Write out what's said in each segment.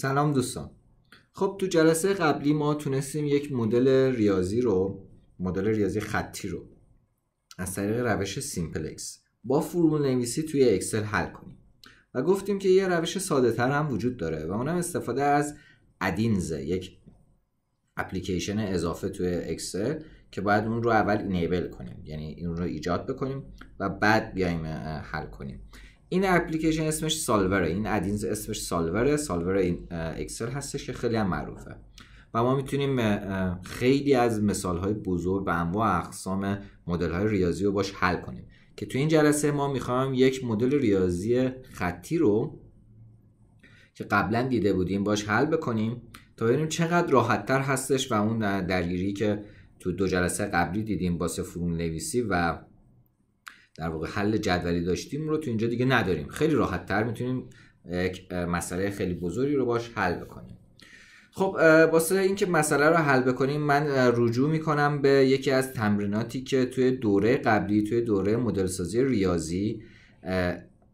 سلام دوستان خب تو جلسه قبلی ما تونستیم یک مدل ریاضی رو مدل ریاضی خطی رو از طریق روش سیمپلکس با فرمول نویسی توی اکسل حل کنیم و گفتیم که یه روش ساده تر هم وجود داره و اونم استفاده از ادینز یک اپلیکیشن اضافه توی اکسل که باید اون رو اول اینیبل کنیم یعنی اون رو ایجاد بکنیم و بعد بیایم حل کنیم این اپلیکیشن اسمش سالوره این ادینز اسمش سالوره سالور این اکسل هستش که خیلی هم معروفه و ما میتونیم خیلی از مثال های بزرگ و انواع اقسام مدل های ریاضی رو باش حل کنیم که تو این جلسه ما میخوایم یک مدل ریاضی خطی رو که قبلا دیده بودیم باش حل بکنیم تا ببینیم چقدر راحتتر هستش و اون درگیری که تو دو جلسه قبلی دیدیم باسه فرون نویسی و در واقع حل جدولی داشتیم رو تو اینجا دیگه نداریم خیلی راحت تر میتونیم یک مسئله خیلی بزرگی رو باش حل بکنیم خب واسه اینکه مسئله رو حل بکنیم من رجوع میکنم به یکی از تمریناتی که توی دوره قبلی توی دوره مدل سازی ریاضی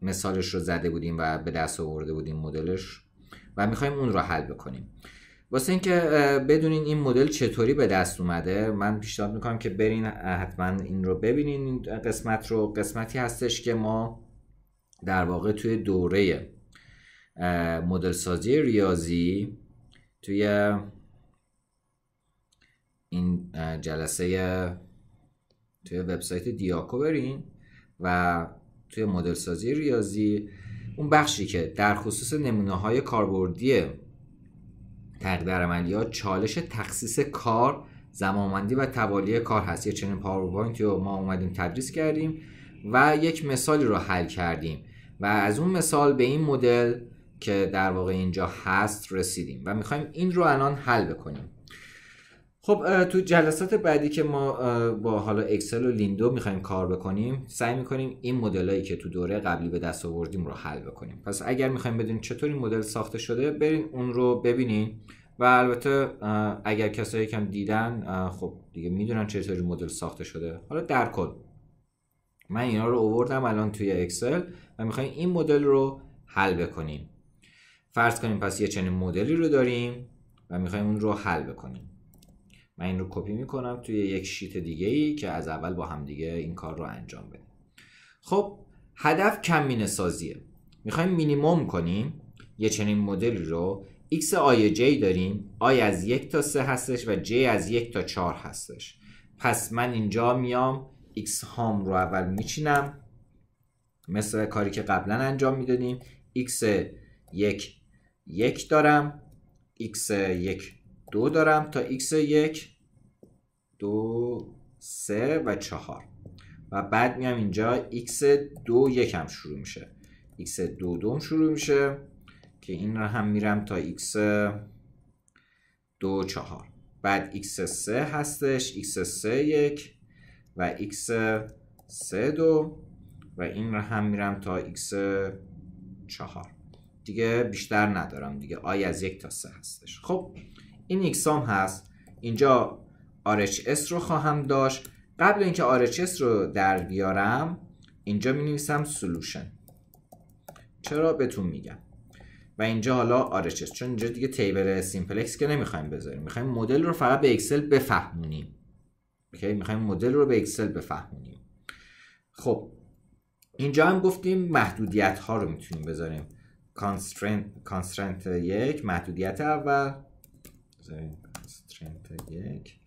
مثالش رو زده بودیم و به دست آورده بودیم مدلش و میخوایم اون رو حل بکنیم واسه اینکه بدونین این مدل چطوری به دست اومده من پیشنهاد میکنم که برین حتما این رو ببینین این قسمت رو قسمتی هستش که ما در واقع توی دوره مدل سازی ریاضی توی این جلسه توی وبسایت دیاکو برین و توی مدل سازی ریاضی اون بخشی که در خصوص نمونه های کاربردی تقدر عملیات چالش تخصیص کار زمانمندی و توالی کار هست یه چنین پاورپوینتی رو ما اومدیم تدریس کردیم و یک مثالی رو حل کردیم و از اون مثال به این مدل که در واقع اینجا هست رسیدیم و میخوایم این رو الان حل بکنیم خب تو جلسات بعدی که ما با حالا اکسل و لیندو میخوایم کار بکنیم سعی میکنیم این مدلایی که تو دوره قبلی به دست آوردیم رو حل بکنیم پس اگر میخوایم بدونیم چطور این مدل ساخته شده برین اون رو ببینین و البته اگر کسایی کم دیدن خب دیگه میدونن چطوری مدل ساخته شده حالا در کل من اینا رو اووردم الان توی اکسل و میخوایم این مدل رو حل بکنیم فرض کنیم پس یه چنین مدلی رو داریم و میخوایم اون رو حل بکنیم من این رو کپی میکنم توی یک شیت دیگه ای که از اول با هم دیگه این کار رو انجام بدیم خب هدف کمینه سازیه میخوایم مینیموم کنیم یه چنین مدلی رو x آی j داریم i از یک تا سه هستش و j از یک تا چهار هستش پس من اینجا میام x هام رو اول میچینم مثل کاری که قبلا انجام میدادیم x یک یک دارم x یک دو دارم تا x یک دو سه و چهار و بعد میام اینجا x دو یکم شروع میشه x دو دوم شروع میشه که این را هم میرم تا x دو چهار بعد x سه هستش x سه یک و x سه دو و این را هم میرم تا x چهار دیگه بیشتر ندارم دیگه آی از یک تا سه هستش خب این ایکسام هست اینجا RHS رو خواهم داشت قبل اینکه RHS رو در بیارم اینجا می نویسم solution چرا بهتون میگم و اینجا حالا RHS چون اینجا دیگه تیبل سیمپلکس که نمیخوایم بذاریم میخوایم مدل رو فقط به اکسل بفهمونیم اوکی میخوایم مدل رو به اکسل بفهمونیم خب اینجا هم گفتیم محدودیت ها رو میتونیم بذاریم constraint, constraint یک محدودیت اول یک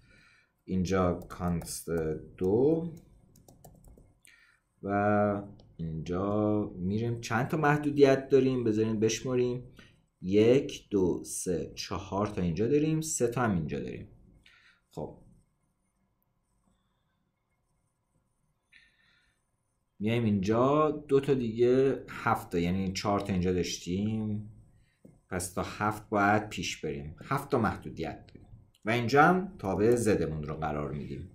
اینجا کانست دو و اینجا میریم چند تا محدودیت داریم بذاریم بشماریم یک دو سه چهار تا اینجا داریم سه تا هم اینجا داریم خب میایم اینجا دو تا دیگه هفت تا یعنی چهار تا اینجا داشتیم پس تا هفت باید پیش بریم هفت تا محدودیت داریم و اینجا هم تابع زدمون رو قرار میدیم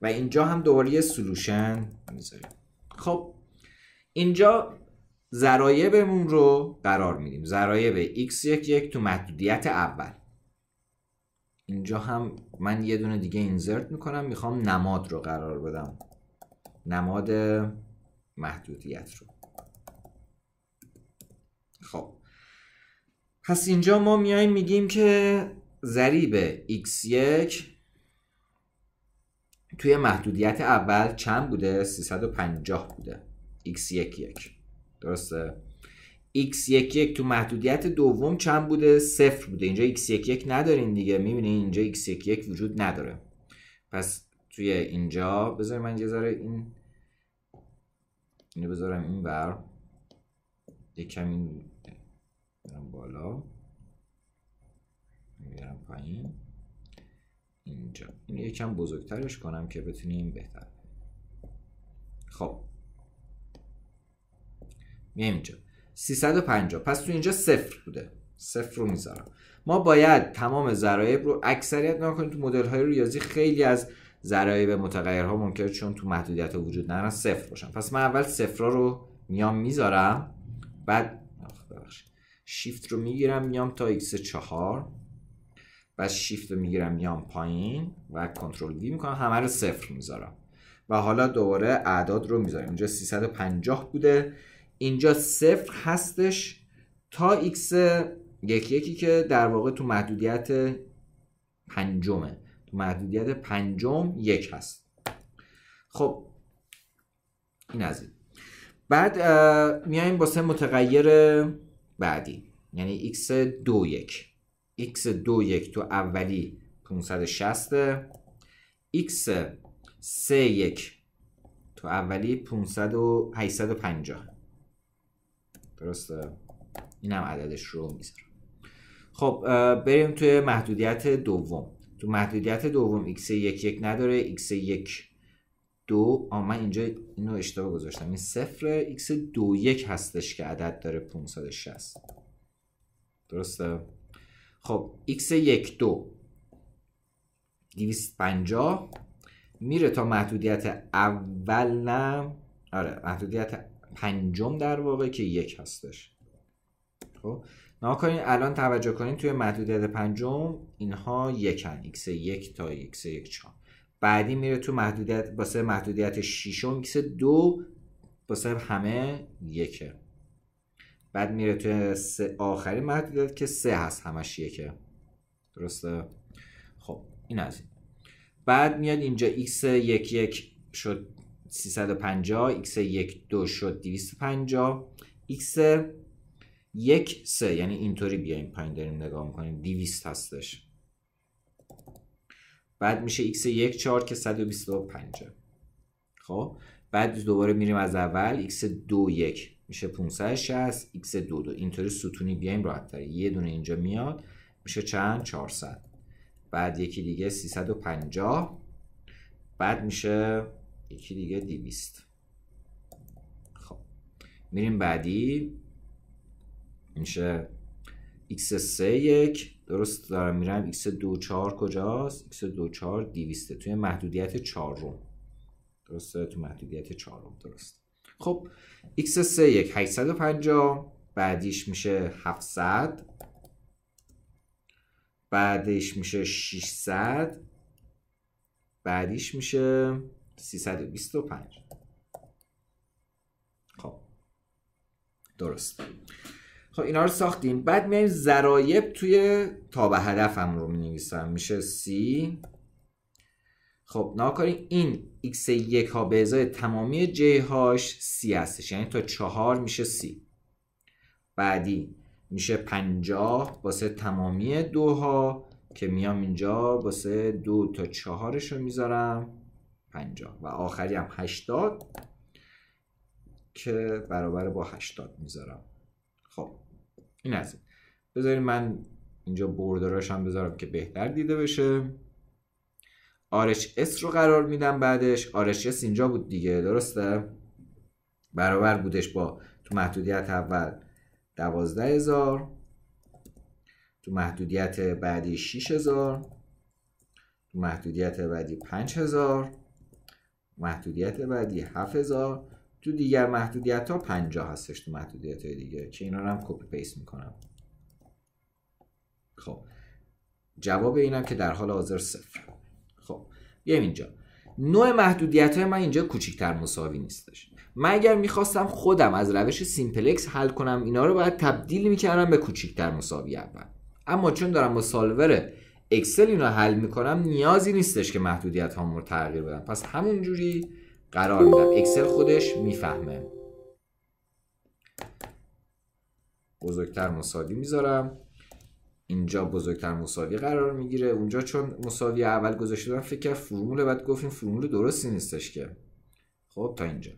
و اینجا هم دوباره یه سلوشن میذاریم خب اینجا ضرایبمون رو قرار میدیم ضرایب x یک تو محدودیت اول اینجا هم من یه دونه دیگه اینزرت میکنم میخوام نماد رو قرار بدم نماد محدودیت رو خب پس اینجا ما میایم میگیم که ضریب x1 توی محدودیت اول چند بوده؟ 350 بوده x 11 درسته؟ 11 توی تو محدودیت دوم چند بوده؟ صفر بوده اینجا x 11 ندارین دیگه میبینین اینجا x 11 وجود نداره پس توی اینجا بذاریم من یه این اینو بذارم این بر یکم این میارم بالا میارم پایین اینجا این یکم بزرگترش کنم که بتونیم بهتر خب میام اینجا 350 پس تو اینجا صفر بوده صفر رو میذارم ما باید تمام ضرایب رو اکثریت نکنیم تو مدل های ریاضی خیلی از ضرایب متغیرها ممکنه چون تو محدودیت وجود ندارن صفر باشن پس من اول صفر رو میام میذارم بعد شیفت رو میگیرم میام تا x چهار بعد شیفت رو میگیرم میام پایین و کنترل وی میکنم همه رو صفر میذارم و حالا دوباره اعداد رو میذارم اینجا 350 بوده اینجا صفر هستش تا x یکی یکی که در واقع تو محدودیت پنجمه تو محدودیت پنجم یک هست خب این از این بعد میایم با سه متغیر بعدی یعنی x دو یک x 21 یک تو اولی 560 x سه یک تو اولی 500 و 850 درسته اینم عددش رو میذارم خب بریم توی محدودیت دوم تو محدودیت دوم x یک یک نداره x یک دو آ من اینجا اینو اشتباه گذاشتم این صفر x دو یک هستش که عدد داره 560 درسته خب x یک دو 250 میره تا محدودیت اول نه آره محدودیت پنجم در واقع که یک هستش خب نها کنین الان توجه کنین توی محدودیت پنجم اینها یکن x یک تا x یک چهار بعدی میره تو محدودیت واسه محدودیت شیشم x دو واسه همه یکه بعد میره تو سه آخری محدودیت که سه هست همش یکه درسته خب این از این بعد میاد اینجا x یک یک شد 350 x یک دو شد 250 x یک سه یعنی اینطوری بیایم پایین داریم نگاه میکنیم 200 هستش بعد میشه x یک 4 که 125 خب بعد دوباره میریم از اول x دو یک میشه 560 x دو دو اینطوری ستونی بیایم راحت تر یه دونه اینجا میاد میشه چند 400 بعد یکی دیگه 350 بعد میشه یکی دیگه 200 خب میریم بعدی میشه x سه یک درست دارم میرم x24 کجاست x24 200 توی محدودیت 4 روم درست تو محدودیت 4 روم درست خب x31 850 بعدیش میشه 700 بعدش میشه 600 بعدیش میشه 325 خب درست خب اینا رو ساختیم بعد میایم ذرایب توی تاب هدفم رو می نویسم میشه C خب ناکاری این x یک ها به ازای تمامی j هاش C هستش یعنی تا چهار میشه C بعدی میشه 50 واسه تمامی دو ها که میام اینجا واسه دو تا چهارش رو میذارم پنجاه و آخری هم هشتاد که برابر با هشتاد میذارم این از این بذارین من اینجا بردراش هم بذارم که بهتر دیده بشه آرش اس رو قرار میدم بعدش آرش اس اینجا بود دیگه درسته برابر بودش با تو محدودیت اول دوازده هزار تو محدودیت بعدی هزار تو محدودیت بعدی هزار، محدودیت بعدی هزار تو دیگر محدودیت ها 50 هستش تو محدودیت های دیگه که اینا رو هم کپی پیست میکنم خب جواب اینم که در حال حاضر صفر خب بیایم اینجا نوع محدودیت های من اینجا کوچیکتر مساوی نیستش من اگر میخواستم خودم از روش سیمپلکس حل کنم اینا رو باید تبدیل میکردم به کوچیکتر مساوی اول اما چون دارم با سالور اکسل اینا حل میکنم نیازی نیستش که محدودیت رو تغییر بدم پس همونجوری قرار میدم اکسل خودش میفهمه بزرگتر مساوی میذارم اینجا بزرگتر مساوی قرار میگیره اونجا چون مساوی اول گذاشته بودم فکر کرد فرمول بعد گفتیم فرمول درستی نیستش که خب تا اینجا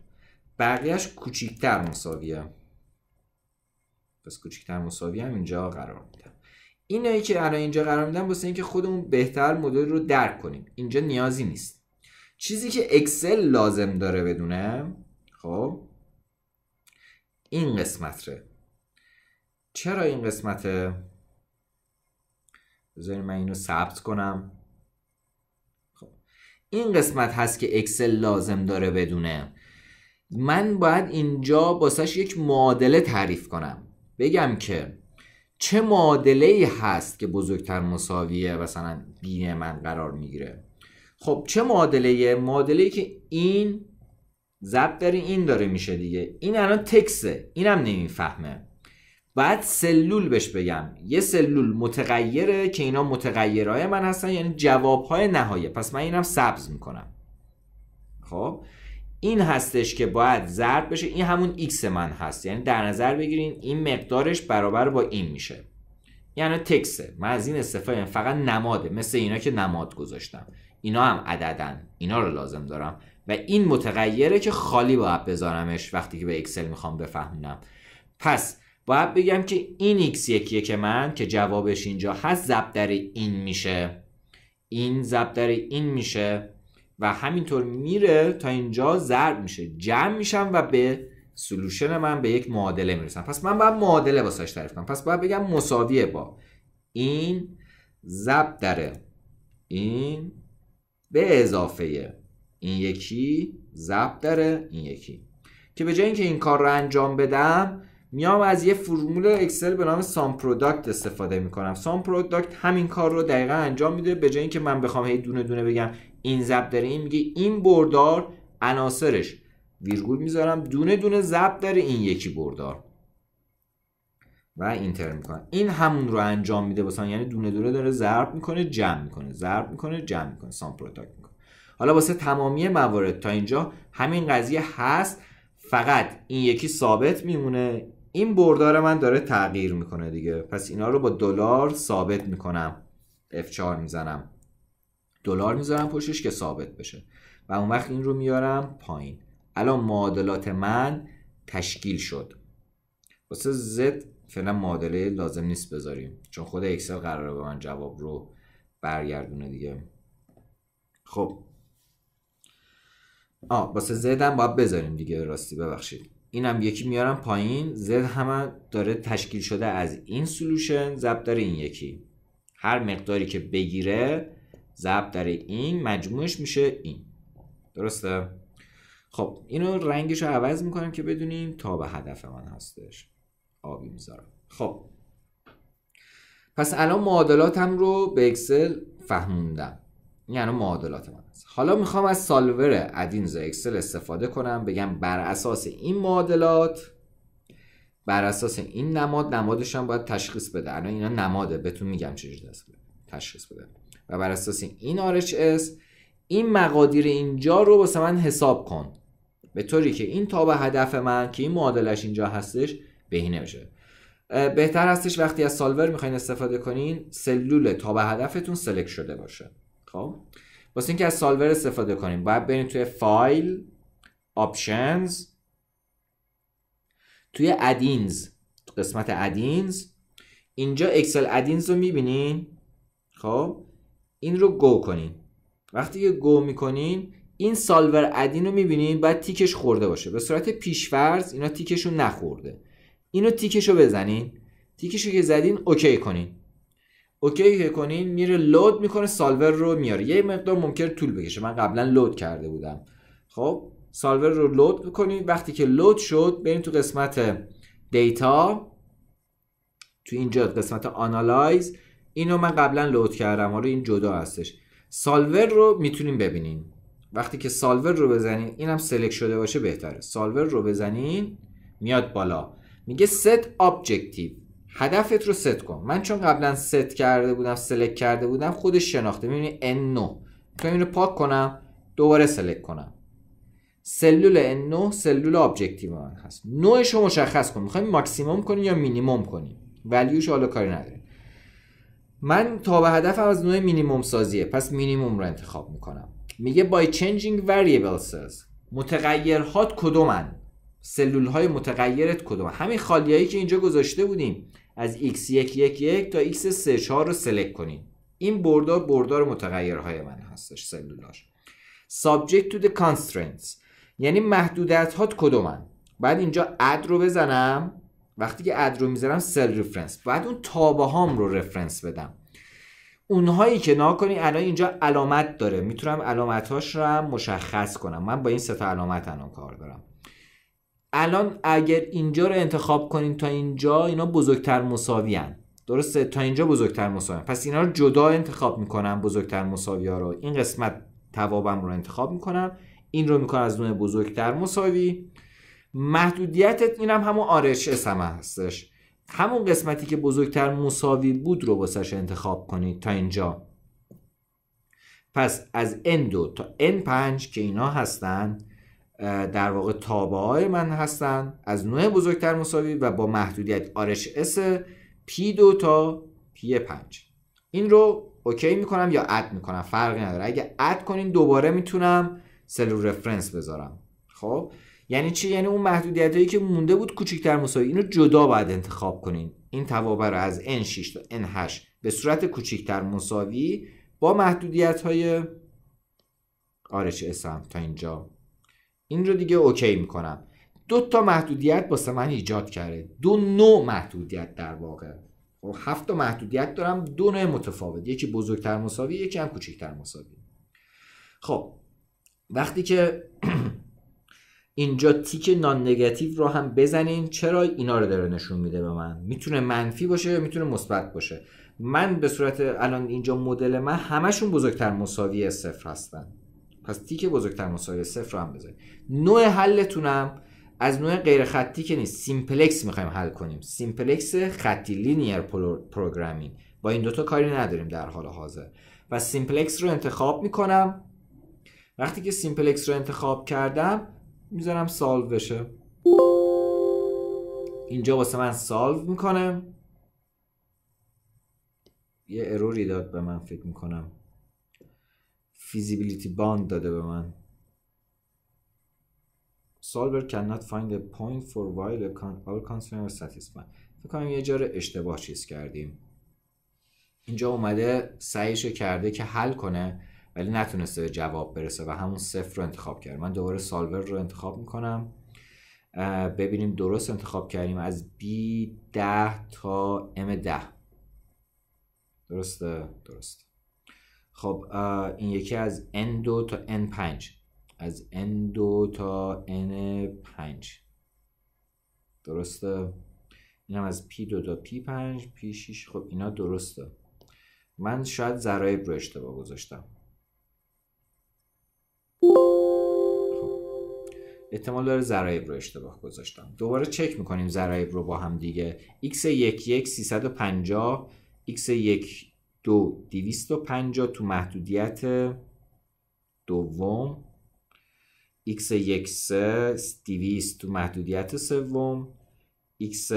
بقیهش کوچیکتر مساویه پس کوچیکتر مساوی هم اینجا قرار میدم اینایی که الان اینجا قرار میدم واسه اینکه خودمون بهتر مدل رو درک کنیم اینجا نیازی نیست چیزی که اکسل لازم داره بدونه خب این قسمت ره چرا این قسمته بذارید من اینو ثبت کنم خب این قسمت هست که اکسل لازم داره بدونه من باید اینجا باسش یک معادله تعریف کنم بگم که چه معادله ای هست که بزرگتر مساویه مثلا بین من قرار میگیره خب چه معادله معادله که این ضبط داری این داره میشه دیگه این الان تکسه اینم نمیفهمه بعد سلول بهش بگم یه سلول متغیره که اینا متغیرهای من هستن یعنی جوابهای نهایی پس من اینم سبز میکنم خب این هستش که باید زرد بشه این همون x من هست یعنی در نظر بگیرین این مقدارش برابر با این میشه یعنی تکسه من از این استفاده فقط نماده مثل اینا که نماد گذاشتم اینا هم عددن اینا رو لازم دارم و این متغیره که خالی باید بذارمش وقتی که به اکسل میخوام بفهمونم پس باید بگم که این x یکیه که من که جوابش اینجا هست ضرب این میشه این ضرب این میشه و همینطور میره تا اینجا ضرب میشه جمع میشم و به سلوشن من به یک معادله میرسم پس من باید معادله واسش تعریف کنم پس باید بگم مساویه با این ضرب در این به اضافه این یکی ضرب داره این یکی که به جای اینکه این کار رو انجام بدم میام از یه فرمول اکسل به نام سام پروداکت استفاده میکنم سام پروداکت همین کار رو دقیقا انجام میده به جای اینکه من بخوام هی دونه دونه بگم این ضرب داره این میگه این بردار عناصرش ویرگول میذارم دونه دونه ضرب داره این یکی بردار و اینتر میکنه این همون رو انجام میده واسه یعنی دونه دونه داره ضرب میکنه جمع میکنه ضرب میکنه جمع میکنه سام پروتاک میکنه حالا واسه تمامی موارد تا اینجا همین قضیه هست فقط این یکی ثابت میمونه این بردار من داره تغییر میکنه دیگه پس اینا رو با دلار ثابت میکنم F4 میزنم دلار میذارم پشتش که ثابت بشه و اون وقت این رو میارم پایین الان معادلات من تشکیل شد واسه Z فعلا معادله لازم نیست بذاریم چون خود اکسل قراره به من جواب رو برگردونه دیگه خب آ واسه زد هم باید بذاریم دیگه راستی ببخشید اینم یکی میارم پایین زد همه داره تشکیل شده از این سلوشن ضرب داره این یکی هر مقداری که بگیره ضرب داره این مجموعش میشه این درسته خب اینو رنگش رو عوض میکنم که بدونیم تا به هدف من هستش آبی میذارم خب پس الان معادلاتم رو به اکسل فهموندم یعنی معادلات من هست حالا میخوام از سالور ادینز اکسل استفاده کنم بگم بر اساس این معادلات بر اساس این نماد نمادش هم باید تشخیص بده الان اینا نماده بهتون میگم چجوری تشخیص بده و بر اساس این آرش اس این مقادیر اینجا رو واسه من حساب کن به طوری که این به هدف من که این معادلش اینجا هستش بهینه بشه بهتر هستش وقتی از سالور میخواین استفاده کنین سلول تا به هدفتون سلکت شده باشه خب واسه اینکه از سالور استفاده کنیم باید برین توی فایل آپشنز توی ادینز قسمت ادینز اینجا اکسل ادینز رو میبینین خب این رو گو کنین وقتی که گو میکنین این سالور ادین رو میبینین باید تیکش خورده باشه به صورت پیشفرز اینا تیکشون نخورده اینو تیکشو بزنین تیکشو که زدین اوکی کنین اوکی کنین میره لود میکنه سالور رو میاره یه مقدار ممکن طول بکشه من قبلا لود کرده بودم خب سالور رو لود کنین، وقتی که لود شد بریم تو قسمت دیتا تو اینجا قسمت آنالایز اینو من قبلا لود کردم حالا این جدا هستش سالور رو میتونیم ببینین وقتی که سالور رو بزنین اینم سلک شده باشه بهتره سالور رو بزنین میاد بالا میگه set objective هدفت رو ست کن من چون قبلا ست کرده بودم سلک کرده بودم خودش شناخته میبینی N9 میتونم این رو پاک کنم دوباره سلک کنم سلول N9 سلول ابجکتیو من هست نوعش رو مشخص کن میخوایم ماکسیموم کنیم یا مینیموم کنیم ولیوش حالا کاری نداره من تا به هدفم از نوع مینیموم سازیه پس مینیموم رو انتخاب میکنم میگه by changing variables متغیرهاد متغیرهات سلول های متغیرت کدوم همین هایی که اینجا گذاشته بودیم از x111 تا x34 رو سلکت کنیم این بردار بردار متغیرهای من هستش سلولاش subject to the constraints یعنی محدودت هات کدومن بعد اینجا اد رو بزنم وقتی که اد رو میزنم سل رفرنس بعد اون تابه هام رو رفرنس بدم اونهایی که نا کنین الان اینجا علامت داره میتونم هاش رو مشخص کنم من با این سه تا علامت الان کار دارم الان اگر اینجا رو انتخاب کنین تا اینجا اینا بزرگتر مساوی هن. درسته تا اینجا بزرگتر مساوی هن. پس اینا رو جدا انتخاب میکنم بزرگتر مساوی ها رو این قسمت توابم رو انتخاب میکنم این رو میکنم از نوع بزرگتر مساوی محدودیتت این هم همون آرش هستش همون قسمتی که بزرگتر مساوی بود رو واسش انتخاب کنید تا اینجا پس از n2 تا n5 که اینا هستن در واقع های من هستن از نوع بزرگتر مساوی و با محدودیت اس پی دو تا پی 5 این رو اوکی میکنم یا اد میکنم فرقی نداره اگه اد کنین دوباره میتونم سلول رفرنس بذارم خب یعنی چی یعنی اون محدودیت هایی که مونده بود کوچیکتر مساوی اینو جدا باید انتخاب کنین این توابه رو از n6 تا n8 به صورت کوچکتر مساوی با محدودیت های اس هم تا اینجا این رو دیگه اوکی میکنم دو تا محدودیت واسه من ایجاد کرده دو نوع محدودیت در واقع خب هفت تا محدودیت دارم دو نوع متفاوت یکی بزرگتر مساوی یکی هم کوچکتر مساوی خب وقتی که اینجا تیک نان نگاتیو رو هم بزنین چرا اینا رو داره نشون میده به من میتونه منفی باشه یا میتونه مثبت باشه من به صورت الان اینجا مدل من همشون بزرگتر مساوی صفر هستن پس تیک بزرگتر مساوی صفر رو هم بذاریم نوع حلتونم از نوع غیر خطی که نیست سیمپلکس میخوایم حل کنیم سیمپلکس خطی لینیر پروگرامینگ با این دوتا کاری نداریم در حال حاضر و سیمپلکس رو انتخاب میکنم وقتی که سیمپلکس رو انتخاب کردم میذارم سالو بشه اینجا واسه من سالو میکنم یه اروری داد به من فکر میکنم فیزیبیلیتی باند داده به من solver cannot find a point for while satisfied فکر کنم یه جار اشتباه چیز کردیم اینجا اومده سعیش کرده که حل کنه ولی نتونسته به جواب برسه و همون صفر رو انتخاب کرد من دوباره سالور رو انتخاب میکنم ببینیم درست انتخاب کردیم از B 10 تا M 10 درسته درسته خب این یکی از N2 تا N5 از N2 تا N5 درسته هم از P2 تا P5 P6 خب اینا درسته من شاید ضرایب رو اشتباه گذاشتم خب، احتمال داره ضرایب رو اشتباه گذاشتم دوباره چک میکنیم ضرایب رو با هم دیگه x 11 350 x1 دو 250 تو محدودیت دوم x یک سه 200 تو محدودیت سوم x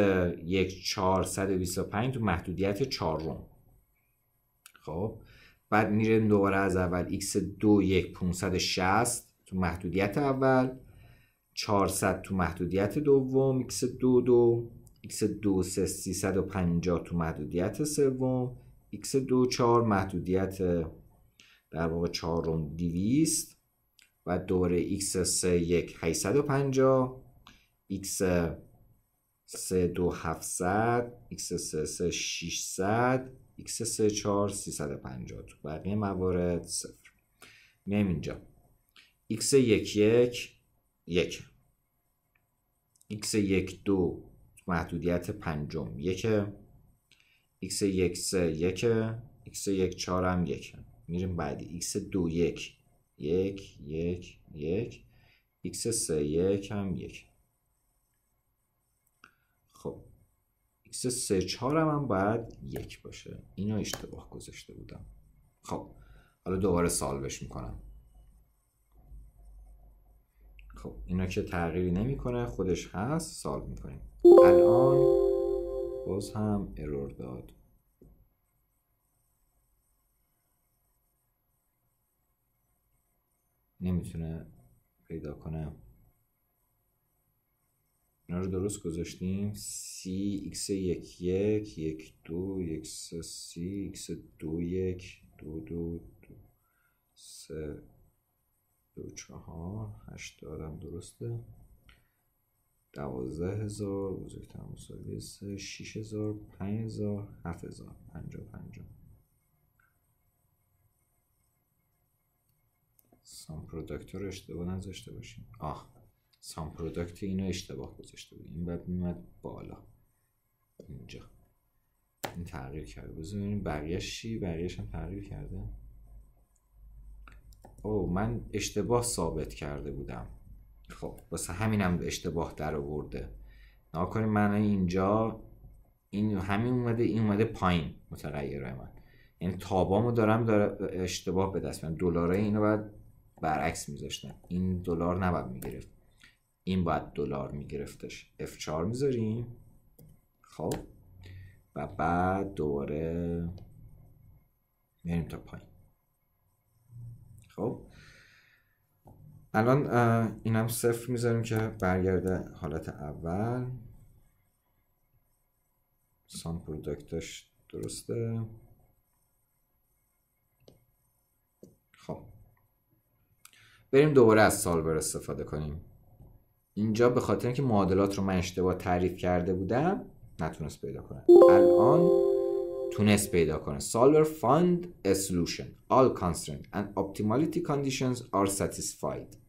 یک 425 تو محدودیت چهارم خب بعد میریم دوباره از اول x 2 یک 560 تو محدودیت اول 400 تو محدودیت دوم x دو x دو سه 350 تو محدودیت سوم x دو چهار محدودیت در واقع چهارم دیویست و دوره x سه یک 850 x سه دو 700 x سه 600 x سه 4 350 تو بقیه موارد صفر میام اینجا x یک 1 x یک دو محدودیت پنجم یکه x یک سه یکه x یک چهار هم 1 میریم بعدی x دو یک یک یک یک x سه یک هم یک خب x سه چهار هم, هم باید یک باشه اینو اشتباه گذاشته بودم خب حالا دوباره سالوش میکنم خب اینا که تغییری نمیکنه خودش هست سالو میکنیم الان باز هم ارور داد نمیتونه پیدا کنه اینا رو درست گذاشتیم سی ایکس یک یک یک دو یک سه سی ایکس دو یک دو دو دو سه دو چهار هشت هم درسته دوازده هزار بزرگتر مساوی سه شیش هزار پنج هزار هفت هزار پنجا پنجا سام پروداکت رو اشتباه نذاشته باشیم آه سام پروداکت اینو اشتباه گذاشته بود این بعد میمد بالا اینجا این تغییر کرده بزنیم بقیهش چی؟ بقیهش هم تغییر کرده او من اشتباه ثابت کرده بودم خب واسه همینم اشتباه در آورده ناکنیم من اینجا این همین اومده این اومده پایین متغیره من یعنی تابامو دارم داره اشتباه به دست من دلارای اینو باید برعکس میذاشتن این دلار نباید میگرفت این باید دلار میگرفتش F4 میذاریم خب و بعد دوباره میریم تا پایین خب الان اینم صفر میذاریم که برگرده حالت اول سام پروڈکتش درسته خب بریم دوباره از سالور استفاده کنیم اینجا به خاطر اینکه معادلات رو من اشتباه تعریف کرده بودم نتونست پیدا کنه الان تونست پیدا کنه solver find a solution all constraint and optimality conditions are satisfied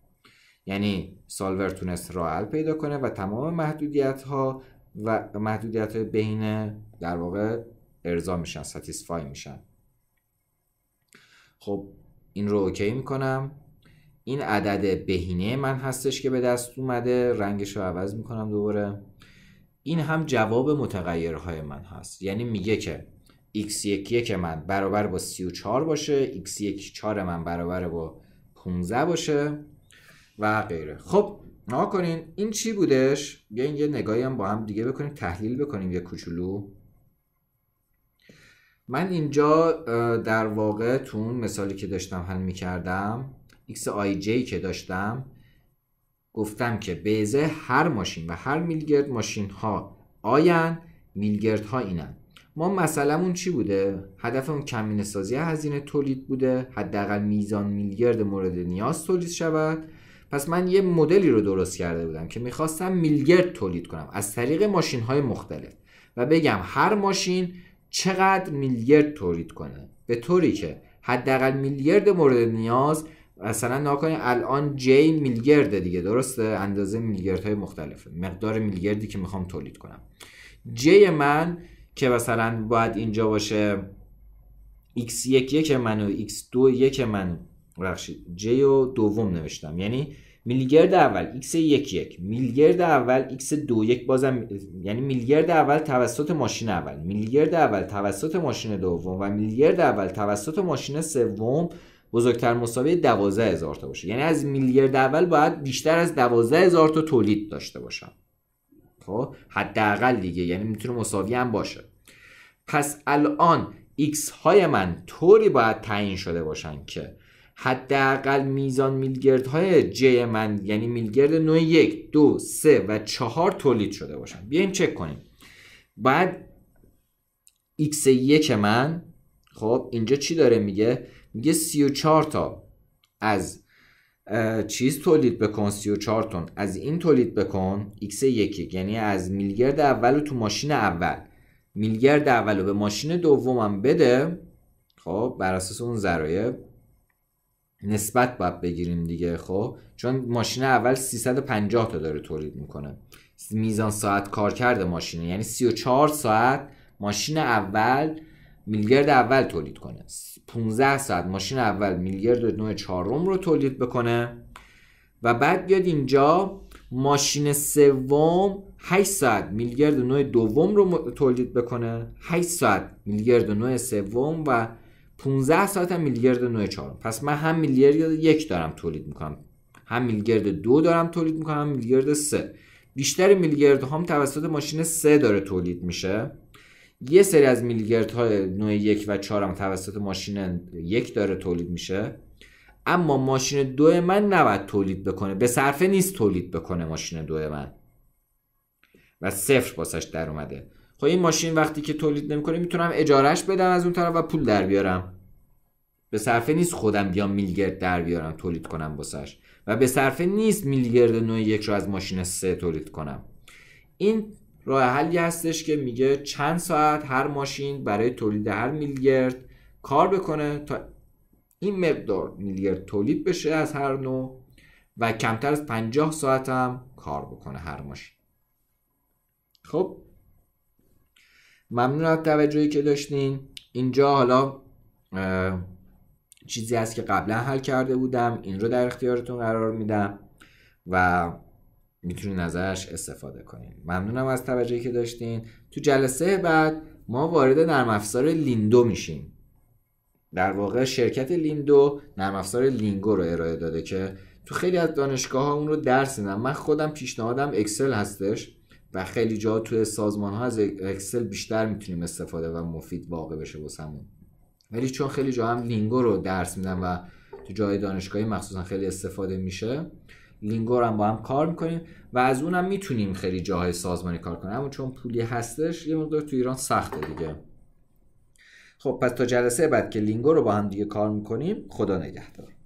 یعنی سالور تونست راه پیدا کنه و تمام محدودیت ها و محدودیت های بین در واقع ارضا میشن ساتیسفای میشن خب این رو اوکی میکنم این عدد بهینه من هستش که به دست اومده رنگش رو عوض میکنم دوباره این هم جواب متغیرهای من هست یعنی میگه که x1 که من برابر با 34 باشه x یکی من برابر با 15 باشه و غیره خب نها کنین این چی بودش بیاین یه نگاهی هم با هم دیگه بکنیم تحلیل بکنیم یه کوچولو من اینجا در واقع تو اون مثالی که داشتم حل میکردم، x ایکس که داشتم گفتم که بیزه هر ماشین و هر میلگرد ماشین ها آین میلگرد ها اینن ما اون چی بوده هدفمون کمینه سازی هزینه تولید بوده حداقل میزان میلگرد مورد نیاز تولید شود پس من یه مدلی رو درست کرده بودم که میخواستم میلگرد تولید کنم از طریق ماشین های مختلف و بگم هر ماشین چقدر میلگرد تولید کنه به طوری که حداقل میلیارد مورد نیاز مثلا ناکنه الان جی میلگرده دیگه درسته اندازه میلگرد های مختلفه مقدار میلگردی که میخوام تولید کنم جی من که مثلا باید اینجا باشه x1 یک منو x2 یک منو ببخشید جی و دوم نوشتم یعنی میلیگرد اول x یک یک میلیگرد اول x دو یک بازم یعنی میلیگرد اول توسط ماشین اول میلیگرد اول توسط ماشین دوم و میلیگرد اول توسط ماشین سوم بزرگتر مساوی 12000 هزار تا باشه یعنی از میلیارد اول باید بیشتر از 12000 هزار تا تولید داشته باشم خب حداقل دیگه یعنی میتونه مساوی هم باشه پس الان x های من طوری باید تعیین شده باشن که حداقل میزان میلگرد های جی من یعنی میلگرد نوع یک دو سه و چهار تولید شده باشن بیایم چک کنیم بعد ایکس یک من خب اینجا چی داره میگه میگه چهار تا از چیز تولید بکن چهار تون از این تولید بکن x یکی یعنی از میلگرد اول و تو ماشین اول میلگرد اول رو به ماشین دومم بده خب بر اساس اون ذرایب نسبت باید بگیریم دیگه خب چون ماشین اول 350 تا داره تولید میکنه میزان ساعت کار کرده ماشینه یعنی 34 ساعت ماشین اول میلگرد اول تولید کنه 15 ساعت ماشین اول میلیارد نوع چهارم رو تولید بکنه و بعد بیاد اینجا ماشین سوم 8 ساعت میلیارد نوع دوم رو تولید بکنه 8 ساعت میلگرد نوع سوم و 15 ساعت هم میلیگرد 94 چهارم پس من هم میلیارد یک دارم تولید میکنم هم میلیگرد دو دارم تولید میکنم هم میلیگرد سه بیشتر میلیگرد هم توسط ماشین سه داره تولید میشه یه سری از میلیگرد های نوع یک و چهارم توسط ماشین یک داره تولید میشه اما ماشین دو من نباید تولید بکنه به صرفه نیست تولید بکنه ماشین دو من و صفر باسش در اومده خب این ماشین وقتی که تولید نمیکنه میتونم اجارش بدم از اون طرف و پول در بیارم به صرفه نیست خودم بیام میلگرد در بیارم تولید کنم بسش و به صرفه نیست میلگرد نوع یک رو از ماشین سه تولید کنم این راه حلی هستش که میگه چند ساعت هر ماشین برای تولید هر میلگرد کار بکنه تا این مقدار میلگرد تولید بشه از هر نوع و کمتر از پنجاه ساعت هم کار بکنه هر ماشین خب ممنون از توجهی که داشتین اینجا حالا چیزی هست که قبلا حل کرده بودم این رو در اختیارتون قرار میدم و میتونید ازش استفاده کنین ممنونم از توجهی که داشتین تو جلسه بعد ما وارد نرم افزار لیندو میشیم در واقع شرکت لیندو نرم افزار لینگو رو ارائه داده که تو خیلی از دانشگاه ها اون رو درس من خودم پیشنهادم اکسل هستش و خیلی جا توی سازمان ها از اکسل بیشتر میتونیم استفاده و مفید واقع بشه واسمون ولی چون خیلی جا هم لینگو رو درس میدن و تو جای دانشگاهی مخصوصا خیلی استفاده میشه لینگو رو هم با هم کار میکنیم و از اونم میتونیم خیلی جاهای سازمانی کار کنیم اما چون پولی هستش یه مقدار تو ایران سخته دیگه خب پس تا جلسه بعد که لینگو رو با هم دیگه کار میکنیم خدا نگهدار